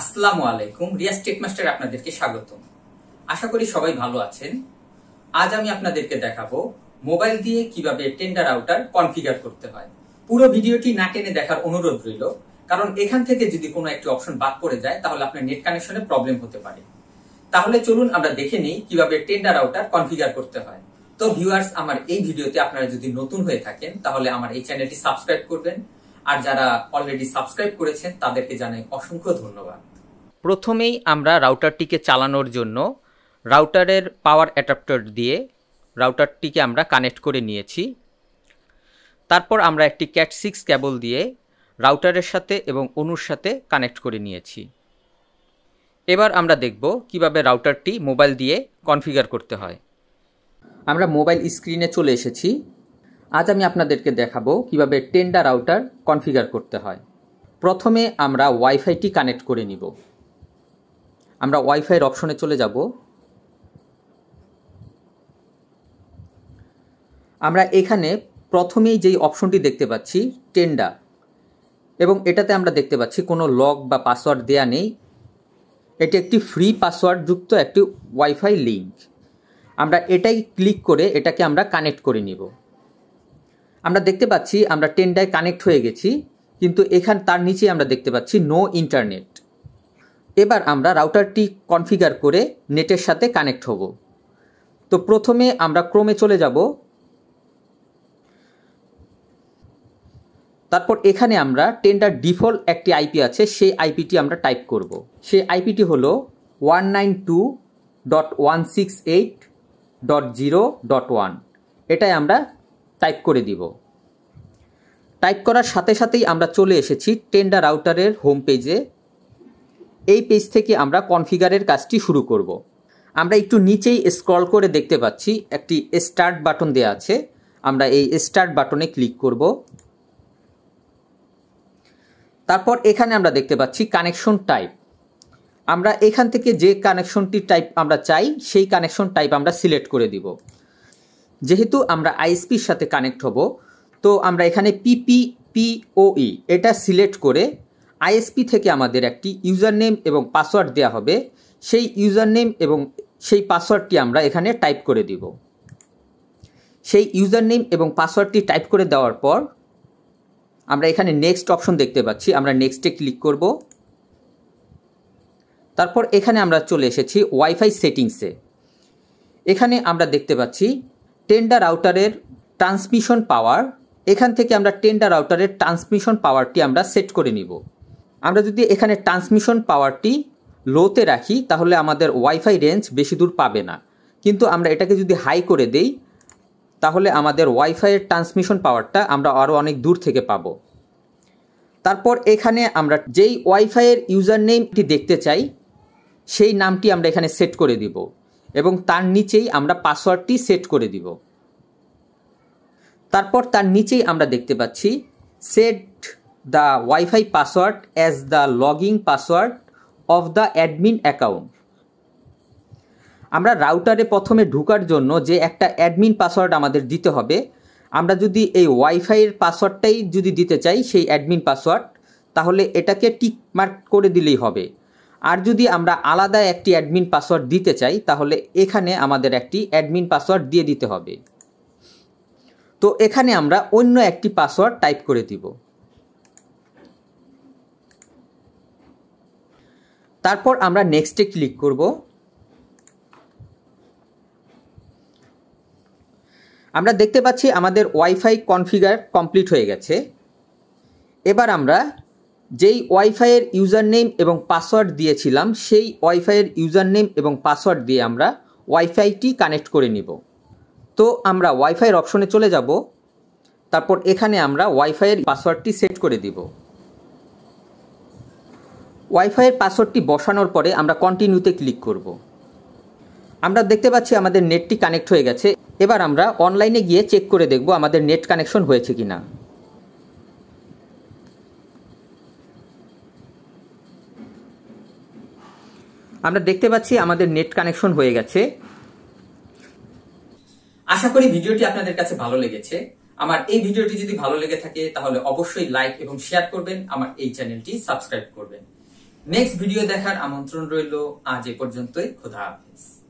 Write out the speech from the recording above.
আসসালামু আলাইকুম Riya state master আপনাদেরকে স্বাগত আশা করি সবাই ভালো আছেন আজ আমি আপনাদেরকে দেখাবো মোবাইল দিয়ে কিভাবে টেন্ডার আউটার কনফিগার করতে হয় পুরো ভিডিওটি না টেনে দেখার অনুরোধ রইল কারণ এখান থেকে যদি কোনো একটি অপশন বাদ পড়ে যায় তাহলে আপনার নেট কানেকশনে প্রবলেম হতে পারে তাহলে চলুন আমরা দেখে নিই কিভাবে টেন্ডার আউটার কনফিগার করতে হয় তো ভিউয়ার্স আমার এই ভিডিওতে আপনারা যদি নতুন হয়ে থাকেন তাহলে আমার এই চ্যানেলটি সাবস্ক্রাইব করবেন আর যারা অলরেডি সাবস্ক্রাইব করেছেন তাদেরকে জানাই অসংখ্য ধন্যবাদ প্রথমেই আমরা রাউটারটিকে চালানোর জন্য রাউটারের পাওয়ার অ্যাডাপ্টার দিয়ে রাউটারটিকে আমরা কানেক্ট করে নিয়েছি তারপর আমরা একটি ক্যাট সিক্স ক্যাবল দিয়ে রাউটারের সাথে এবং অনুর সাথে কানেক্ট করে নিয়েছি এবার আমরা দেখব কিভাবে রাউটারটি মোবাইল দিয়ে কনফিগার করতে হয় আমরা মোবাইল স্ক্রিনে চলে এসেছি আজ আমি আপনাদেরকে দেখাবো কিভাবে টেন্ডার রাউটার কনফিগার করতে হয় প্রথমে আমরা ওয়াইফাইটি কানেক্ট করে নিব আমরা ওয়াইফাইয়ের অপশনে চলে যাব আমরা এখানে প্রথমেই যেই অপশনটি দেখতে পাচ্ছি টেন্ডা এবং এটাতে আমরা দেখতে পাচ্ছি কোনো লগ বা পাসওয়ার্ড দেয়া নেই এটি একটি ফ্রি পাসওয়ার্ডযুক্ত একটি ওয়াইফাই লিঙ্ক আমরা এটাই ক্লিক করে এটাকে আমরা কানেক্ট করে নিব আমরা দেখতে পাচ্ছি আমরা টেনটায় কানেক্ট হয়ে গেছি কিন্তু এখান তার নিচে আমরা দেখতে পাচ্ছি নো ইন্টারনেট এবার আমরা রাউটারটি কনফিগার করে নেটের সাথে কানেক্ট হব তো প্রথমে আমরা ক্রোমে চলে যাব তারপর এখানে আমরা টেন্ডার ডিফল্ট একটি আইপি আছে সেই আইপিটি আমরা টাইপ করব সেই আইপিটি হলো one nine two dot one six eight dot zero dot one এটাই আমরা টাইপ করে দিব টাইপ করার সাথে সাথেই আমরা চলে এসেছি টেন্ডার রাউটারের হোম পেজে এই পেজ থেকে আমরা কনফিগারের কাজটি শুরু করব। আমরা একটু নিচেই স্ক্রল করে দেখতে পাচ্ছি একটি স্টার্ট বাটন দেওয়া আছে আমরা এই স্টার্ট বাটনে ক্লিক করব তারপর এখানে আমরা দেখতে পাচ্ছি কানেকশন টাইপ আমরা এখান থেকে যে কানেকশনটি টাইপ আমরা চাই সেই কানেকশন টাইপ আমরা সিলেক্ট করে দিব যেহেতু আমরা আইএসপির সাথে কানেক্ট হব তো আমরা এখানে পিপিপিওই e এটা সিলেক্ট করে আইএসপি থেকে আমাদের একটি ইউজার নেম এবং পাসওয়ার্ড দেওয়া হবে সেই ইউজার নেম এবং সেই পাসওয়ার্ডটি আমরা এখানে টাইপ করে দিব সেই ইউজার নেম এবং পাসওয়ার্ডটি টাইপ করে দেওয়ার পর আমরা এখানে নেক্সট অপশন দেখতে পাচ্ছি আমরা নেক্সটে ক্লিক করব তারপর এখানে আমরা চলে এসেছি ওয়াইফাই সেটিংসে এখানে আমরা দেখতে পাচ্ছি টেন্ডার রাউটারের ট্রান্সমিশন পাওয়ার এখান থেকে আমরা টেন্ডার রাউটারের ট্রান্সমিশন পাওয়ারটি আমরা সেট করে নিব আমরা যদি এখানে ট্রান্সমিশন পাওয়ারটি লোতে রাখি তাহলে আমাদের ওয়াইফাই রেঞ্জ বেশি দূর পাবে না কিন্তু আমরা এটাকে যদি হাই করে দেই তাহলে আমাদের ওয়াইফাইয়ের ট্রান্সমিশন পাওয়ারটা আমরা আরও অনেক দূর থেকে পাবো তারপর এখানে আমরা যেই ওয়াইফাইয়ের ইউজার নেমটি দেখতে চাই সেই নামটি আমরা এখানে সেট করে দিব এবং তার নিচেই আমরা পাসওয়ার্ডটি সেট করে দিব তারপর তার নিচেই আমরা দেখতে পাচ্ছি set the wifi password as the login password of the admin account আমরা রাউটারে প্রথমে ঢুকার জন্য যে একটা অ্যাডমিন পাসওয়ার্ড আমাদের দিতে হবে আমরা যদি এই ওয়াইফাইয়ের পাসওয়ার্ডটাই যদি দিতে চাই সেই অ্যাডমিন পাসওয়ার্ড তাহলে এটাকে টিক মার্ক করে দিলেই হবে আর যদি আমরা আলাদা একটি অ্যাডমিন পাসওয়ার্ড দিতে চাই তাহলে এখানে আমাদের একটি অ্যাডমিন পাসওয়ার্ড দিয়ে দিতে হবে তো এখানে আমরা অন্য একটি পাসওয়ার্ড টাইপ করে দিব তারপর আমরা নেক্সটে ক্লিক করব আমরা দেখতে পাচ্ছি আমাদের ওয়াইফাই কনফিগার কমপ্লিট হয়ে গেছে এবার আমরা যেই ওয়াইফাইয়ের ইউজার নেম এবং পাসওয়ার্ড দিয়েছিলাম সেই ওয়াইফাইয়ের ইউজার নেম এবং পাসওয়ার্ড দিয়ে আমরা ওয়াইফাইটি কানেক্ট করে নিব তো আমরা ওয়াইফাইয়ের অপশনে চলে যাব তারপর এখানে আমরা ওয়াইফাইয়ের পাসওয়ার্ডটি সেট করে দিব ওয়াইফাইয়ের পাসওয়ার্ডটি বসানোর পরে আমরা কন্টিনিউতে ক্লিক করব আমরা দেখতে পাচ্ছি আমাদের নেটটি কানেক্ট হয়ে গেছে এবার আমরা অনলাইনে গিয়ে চেক করে দেখব আমাদের নেট কানেকশন হয়েছে কিনা আমরা দেখতে পাচ্ছি আমাদের নেট কানেকশন হয়ে গেছে আশা করি ভিডিওটি আপনাদের কাছে ভালো লেগেছে আমার এই ভিডিওটি যদি ভালো লেগে থাকে তাহলে অবশ্যই লাইক এবং শেয়ার করবেন আমার এই চ্যানেলটি সাবস্ক্রাইব করবেন নেক্সট ভিডিও দেখার আমন্ত্রণ রইল আজ এ পর্যন্তই খোদা হাফেজ